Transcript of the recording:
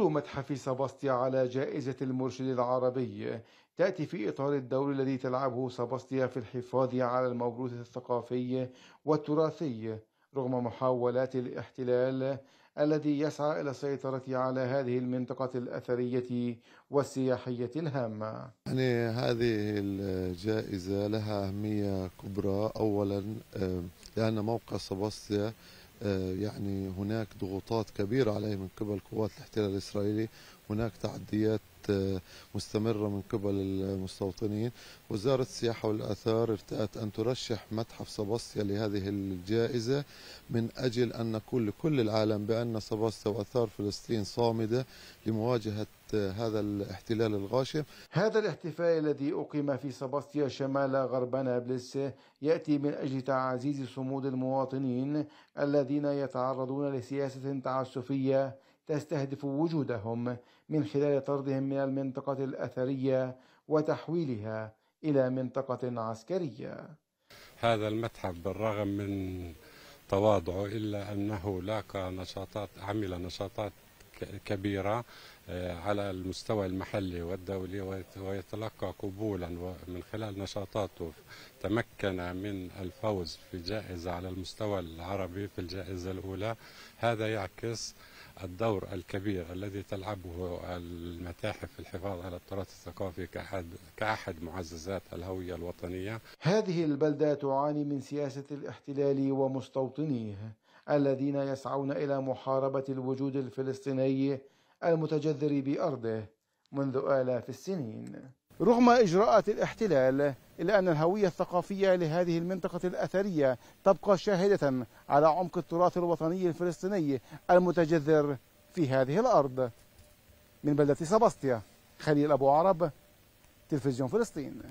متحف سباستيا على جائزة المرشد العربي تأتي في إطار الدور الذي تلعبه سباستيا في الحفاظ على الموروث الثقافي والتراثي رغم محاولات الاحتلال الذي يسعى إلى السيطرة على هذه المنطقة الأثرية والسياحية الهامة يعني هذه الجائزة لها أهمية كبرى أولا آه، لأن موقع سباستيا آه، يعني هناك ضغوطات كبيرة عليه من قبل قوات الاحتلال الإسرائيلي هناك تعديات آه، مستمرة من قبل المستوطنين وزارة السياحة والآثار ارتأت أن ترشح متحف سباستيا لهذه الجائزة من أجل أن نقول لكل العالم بأن سباستيا وآثار فلسطين صامدة لمواجهة هذا الاحتلال الغاشم هذا الاحتفال الذي أقيم في سباستيا شمال غرب نابلس يأتي من أجل تعزيز صمود المواطنين الذين يتعرضون لسياسة تعسفية تستهدف وجودهم من خلال طردهم من المنطقة الأثرية وتحويلها إلى منطقة عسكرية هذا المتحف بالرغم من تواضعه إلا أنه لاقى نشاطات عمل نشاطات كبيرة آه، على المستوى المحلي والدولي ويتلقى قبولا ومن خلال نشاطاته تمكن من الفوز في جائزة على المستوى العربي في الجائزة الأولى هذا يعكس الدور الكبير الذي تلعبه المتاحف في الحفاظ على التراث الثقافي كأحد, كأحد معززات الهوية الوطنية هذه البلدة تعاني من سياسة الاحتلال ومستوطنيه الذين يسعون إلى محاربة الوجود الفلسطيني المتجذر بأرضه منذ آلاف السنين رغم إجراءات الاحتلال إلا أن الهوية الثقافية لهذه المنطقة الأثرية تبقى شاهدة على عمق التراث الوطني الفلسطيني المتجذر في هذه الأرض من بلدة سباستيا خليل أبو عرب تلفزيون فلسطين